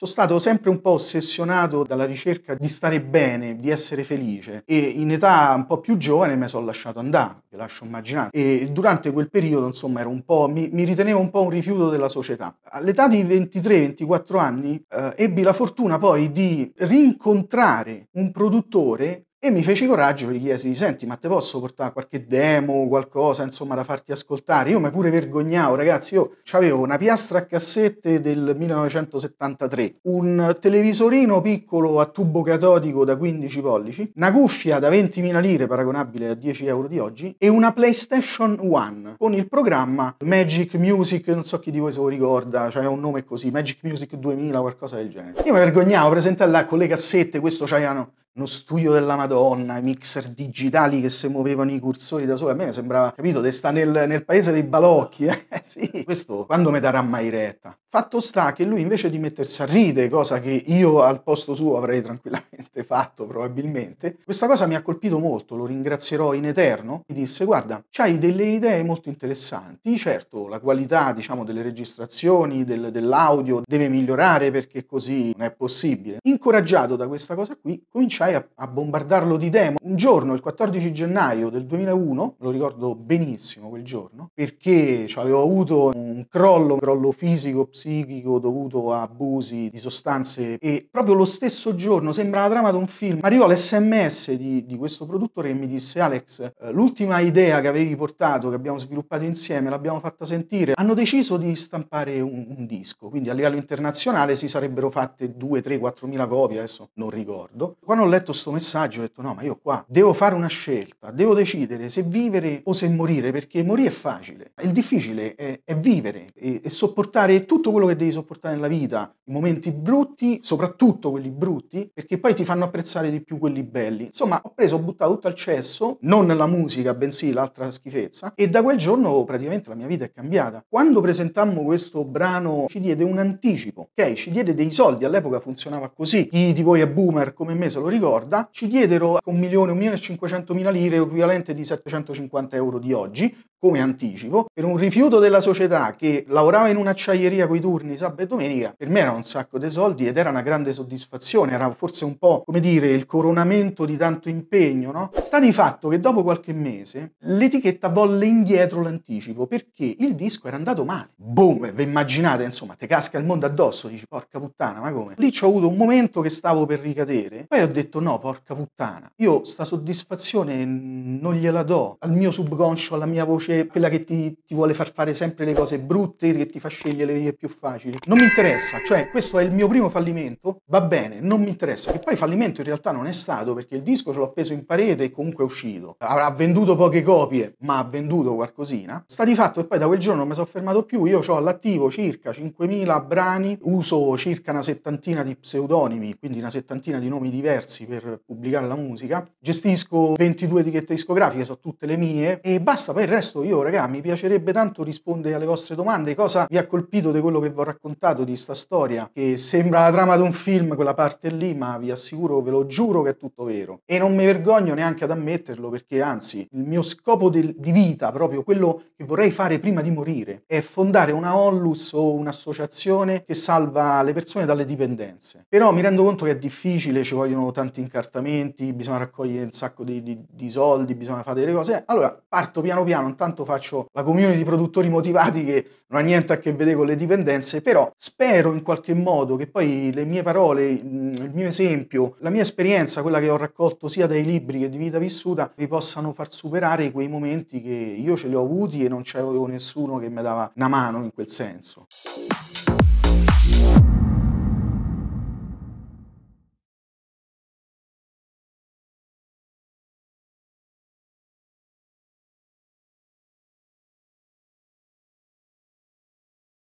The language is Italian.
Sono stato sempre un po' ossessionato dalla ricerca di stare bene, di essere felice e in età un po' più giovane me sono lasciato andare, vi lascio immaginare. E durante quel periodo, insomma, mi, mi, ritenevo un po' un rifiuto della società. All'età di 23-24 anni eh, ebbi la fortuna poi di rincontrare un produttore e mi feci coraggio, gli chiesi, senti, ma te posso portare qualche demo, qualcosa, insomma, da farti ascoltare? Io mi pure vergognavo, ragazzi, io avevo una piastra a cassette del 1973, un televisorino piccolo a tubo catodico da 15 pollici, una cuffia da 20.000 lire paragonabile a 10 euro di oggi e una PlayStation 1 con il programma Magic Music, non so chi di voi se lo ricorda, cioè un nome così, Magic Music 2000, qualcosa del genere. Io mi vergognavo, presentare là con le cassette, questo c'avevano uno studio della Madonna, i mixer digitali che si muovevano i cursori da soli, a me sembrava, capito, di stare nel, nel, paese dei balocchi, eh? sì, questo quando mi darà mai retta? Fatto sta che lui invece di mettersi a ridere, cosa che io al posto suo avrei tranquillamente fatto probabilmente, questa cosa mi ha colpito molto, lo ringrazierò in eterno, mi disse guarda, c'hai delle idee molto interessanti, certo la qualità diciamo delle registrazioni, del, dell'audio deve migliorare perché così non è possibile. Incoraggiato da questa cosa qui cominciai cominciai a, a, bombardarlo di demo. Un giorno, il 14 gennaio del 2001, lo ricordo benissimo quel giorno, perché cioè, avevo avuto un crollo, un crollo fisico, psichico dovuto a abusi di sostanze e proprio lo stesso giorno, sembra la trama di un film, arrivò l'SMS di, di questo produttore che mi disse Alex, eh, l'ultima idea che avevi portato, che abbiamo sviluppato insieme, l'abbiamo fatta sentire, hanno deciso di stampare un, un disco, quindi a livello internazionale si sarebbero fatte 2, 3, 4 mila copie, adesso non ricordo. Quando letto questo messaggio ho detto no, ma io qua devo fare una scelta, devo decidere se vivere o se morire, perché morire è facile, il difficile è, è vivere e, e, sopportare tutto quello che devi sopportare nella vita, i momenti brutti, soprattutto quelli brutti, perché poi ti fanno apprezzare di più quelli belli. Insomma, ho preso, ho buttato tutto al cesso, non la musica, bensì l'altra schifezza, e da quel giorno praticamente la mia vita è cambiata. Quando presentammo questo brano ci diede un anticipo, ok? Ci diede dei soldi, all'epoca funzionava così, chi di voi è boomer come me se lo ricorda, ci diedero un milione, un milione e cinquecentomila lire, equivalente di 750 euro di oggi, come anticipo, per un rifiuto della società che lavorava in un'acciaieria coi turni sabato e domenica, per me era un sacco di soldi ed era una grande soddisfazione, era forse un po' come dire il coronamento di tanto impegno, no? Sta di fatto che dopo qualche mese l'etichetta volle indietro l'anticipo perché il disco era andato male. Boom, vi immaginate, insomma, te casca il mondo addosso, dici porca puttana, ma come? Lì ci ho avuto un momento che stavo per ricadere, poi ho detto no, porca puttana, io sta soddisfazione non gliela do al mio subconscio, alla mia voce invece quella che ti, ti, vuole far fare sempre le cose brutte, che ti fa scegliere le vie più facili. Non mi interessa, cioè questo è il mio primo fallimento, va bene, non mi interessa, che poi fallimento in realtà non è stato perché il disco ce l'ho appeso in parete e comunque è uscito. Avrà venduto poche copie, ma ha venduto qualcosina. Sta di fatto che poi da quel giorno non mi sono fermato più, io ho all'attivo circa 5.000 brani, uso circa una settantina di pseudonimi, quindi una settantina di nomi diversi per pubblicare la musica, gestisco 22 etichette discografiche, sono tutte le mie, e basta, poi il resto questo. Io, raga, mi piacerebbe tanto rispondere alle vostre domande. Cosa vi ha colpito di quello che vi ho raccontato di sta storia? Che sembra la trama di un film, quella parte lì, ma vi assicuro, ve lo giuro che è tutto vero. E non mi vergogno neanche ad ammetterlo, perché anzi, il mio scopo del, di vita, proprio quello che vorrei fare prima di morire, è fondare una Onlus o un'associazione che salva le persone dalle dipendenze. Però mi rendo conto che è difficile, ci vogliono tanti incartamenti, bisogna raccogliere un sacco di, di, di soldi, bisogna fare delle cose. Allora, parto piano piano, intanto soltanto faccio la community di produttori motivati che non ha niente a che vedere con le dipendenze, però spero in qualche modo che poi le mie parole, mm, il mio esempio, la mia esperienza, quella che ho raccolto sia dai libri che di vita vissuta, vi possano far superare quei momenti che io ce li ho avuti e non c'avevo nessuno che mi dava una mano in quel senso.